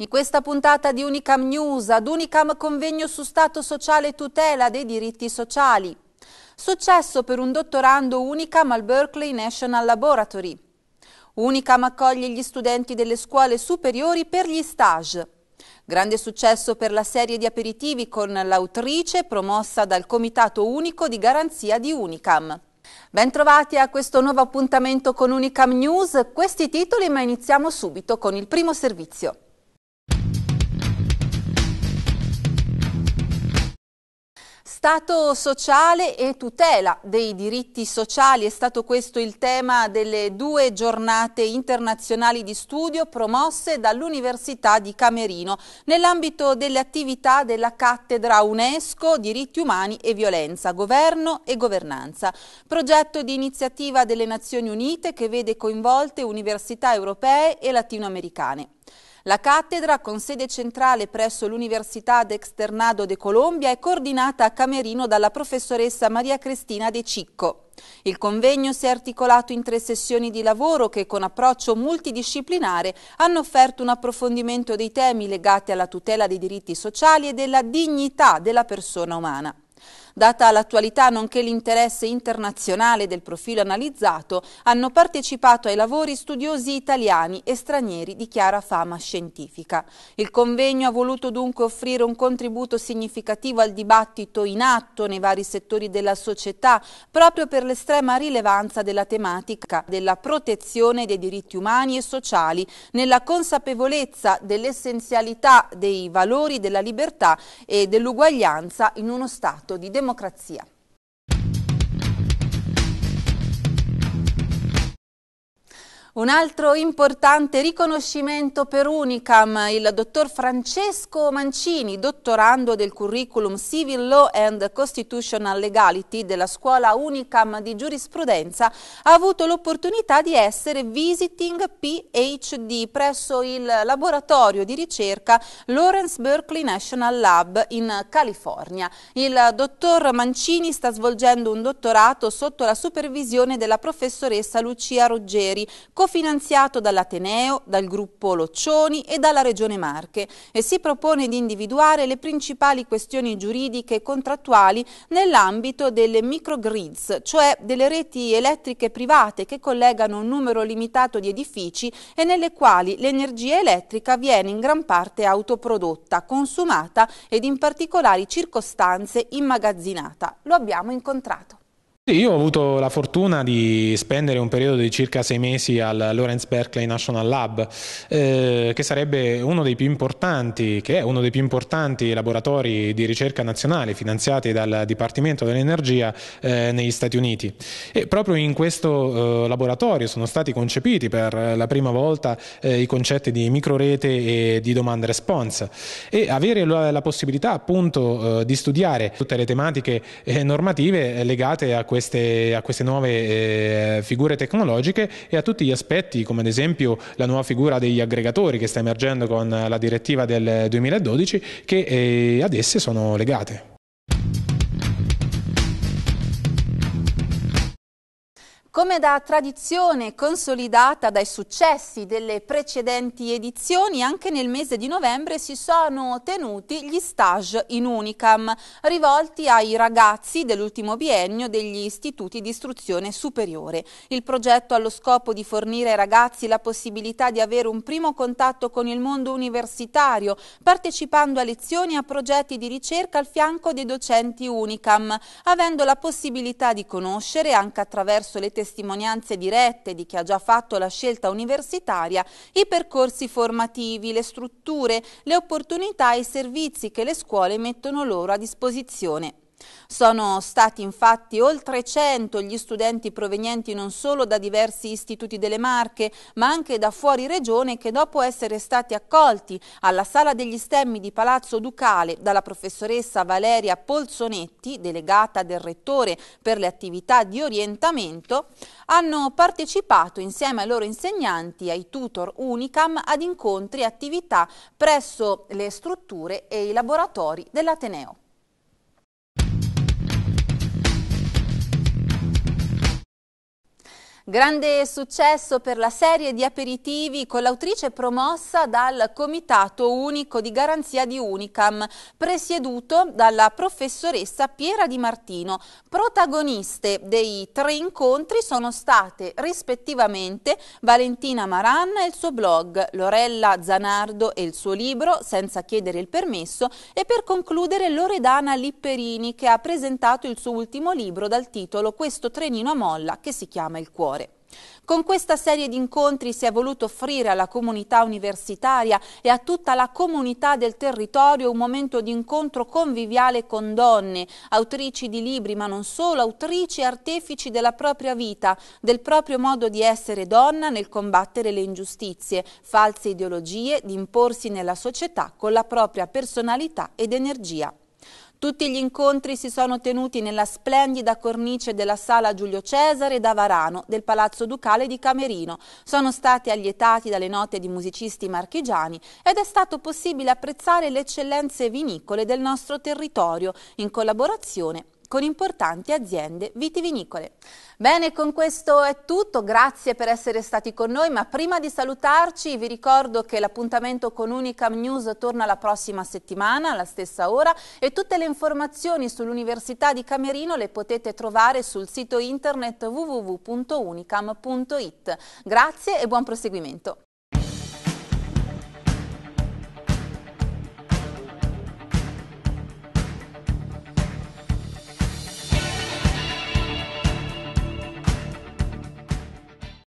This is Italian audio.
In questa puntata di Unicam News, ad Unicam convegno su Stato sociale e tutela dei diritti sociali. Successo per un dottorando Unicam al Berkeley National Laboratory. Unicam accoglie gli studenti delle scuole superiori per gli stage. Grande successo per la serie di aperitivi con l'autrice promossa dal Comitato Unico di Garanzia di Unicam. Bentrovati a questo nuovo appuntamento con Unicam News. Questi titoli, ma iniziamo subito con il primo servizio. Stato sociale e tutela dei diritti sociali è stato questo il tema delle due giornate internazionali di studio promosse dall'Università di Camerino nell'ambito delle attività della cattedra UNESCO Diritti umani e violenza, governo e governanza, progetto di iniziativa delle Nazioni Unite che vede coinvolte università europee e latinoamericane. La cattedra, con sede centrale presso l'Università d'Externado de Colombia, è coordinata a Camerino dalla professoressa Maria Cristina De Cicco. Il convegno si è articolato in tre sessioni di lavoro che con approccio multidisciplinare hanno offerto un approfondimento dei temi legati alla tutela dei diritti sociali e della dignità della persona umana. Data l'attualità nonché l'interesse internazionale del profilo analizzato, hanno partecipato ai lavori studiosi italiani e stranieri di chiara fama scientifica. Il convegno ha voluto dunque offrire un contributo significativo al dibattito in atto nei vari settori della società, proprio per l'estrema rilevanza della tematica della protezione dei diritti umani e sociali, nella consapevolezza dell'essenzialità dei valori della libertà e dell'uguaglianza in uno stato di democrazia demokracija. Un altro importante riconoscimento per Unicam, il dottor Francesco Mancini, dottorando del curriculum Civil Law and Constitutional Legality della scuola Unicam di giurisprudenza, ha avuto l'opportunità di essere visiting PhD presso il laboratorio di ricerca Lawrence Berkeley National Lab in California. Il dottor Mancini sta svolgendo un dottorato sotto la supervisione della professoressa Lucia Ruggeri, cofinanziato dall'Ateneo, dal gruppo Loccioni e dalla Regione Marche e si propone di individuare le principali questioni giuridiche e contrattuali nell'ambito delle microgrids, cioè delle reti elettriche private che collegano un numero limitato di edifici e nelle quali l'energia elettrica viene in gran parte autoprodotta, consumata ed in particolari circostanze immagazzinata. Lo abbiamo incontrato. Io ho avuto la fortuna di spendere un periodo di circa sei mesi al Lawrence Berkeley National Lab, eh, che sarebbe uno dei più importanti, che è uno dei più importanti laboratori di ricerca nazionale finanziati dal Dipartimento dell'Energia eh, negli Stati Uniti. E proprio in questo eh, laboratorio sono stati concepiti per la prima volta eh, i concetti di microrete e di domanda response e avere la, la possibilità appunto eh, di studiare tutte le tematiche eh, normative legate a questo queste, a queste nuove eh, figure tecnologiche e a tutti gli aspetti come ad esempio la nuova figura degli aggregatori che sta emergendo con la direttiva del 2012 che eh, ad esse sono legate. Come da tradizione consolidata dai successi delle precedenti edizioni, anche nel mese di novembre si sono tenuti gli stage in Unicam, rivolti ai ragazzi dell'ultimo biennio degli istituti di istruzione superiore. Il progetto ha lo scopo di fornire ai ragazzi la possibilità di avere un primo contatto con il mondo universitario, partecipando a lezioni e a progetti di ricerca al fianco dei docenti Unicam, avendo la possibilità di conoscere, anche attraverso le tecnologie, testimonianze dirette di chi ha già fatto la scelta universitaria, i percorsi formativi, le strutture, le opportunità e i servizi che le scuole mettono loro a disposizione. Sono stati infatti oltre 100 gli studenti provenienti non solo da diversi istituti delle Marche, ma anche da fuori regione che dopo essere stati accolti alla Sala degli Stemmi di Palazzo Ducale dalla professoressa Valeria Polzonetti, delegata del Rettore per le attività di orientamento, hanno partecipato insieme ai loro insegnanti ai tutor Unicam ad incontri e attività presso le strutture e i laboratori dell'Ateneo. Grande successo per la serie di aperitivi con l'autrice promossa dal Comitato Unico di Garanzia di Unicam, presieduto dalla professoressa Piera Di Martino. Protagoniste dei tre incontri sono state rispettivamente Valentina Maran e il suo blog, Lorella Zanardo e il suo libro Senza chiedere il permesso e per concludere Loredana Lipperini che ha presentato il suo ultimo libro dal titolo Questo trenino a molla che si chiama Il cuore. Con questa serie di incontri si è voluto offrire alla comunità universitaria e a tutta la comunità del territorio un momento di incontro conviviale con donne, autrici di libri ma non solo, autrici e artefici della propria vita, del proprio modo di essere donna nel combattere le ingiustizie, false ideologie, di imporsi nella società con la propria personalità ed energia. Tutti gli incontri si sono tenuti nella splendida cornice della Sala Giulio Cesare da Varano del Palazzo Ducale di Camerino. Sono stati allietati dalle note di musicisti marchigiani ed è stato possibile apprezzare le eccellenze vinicole del nostro territorio in collaborazione con importanti aziende vitivinicole. Bene, con questo è tutto, grazie per essere stati con noi, ma prima di salutarci vi ricordo che l'appuntamento con Unicam News torna la prossima settimana alla stessa ora e tutte le informazioni sull'Università di Camerino le potete trovare sul sito internet www.unicam.it. Grazie e buon proseguimento.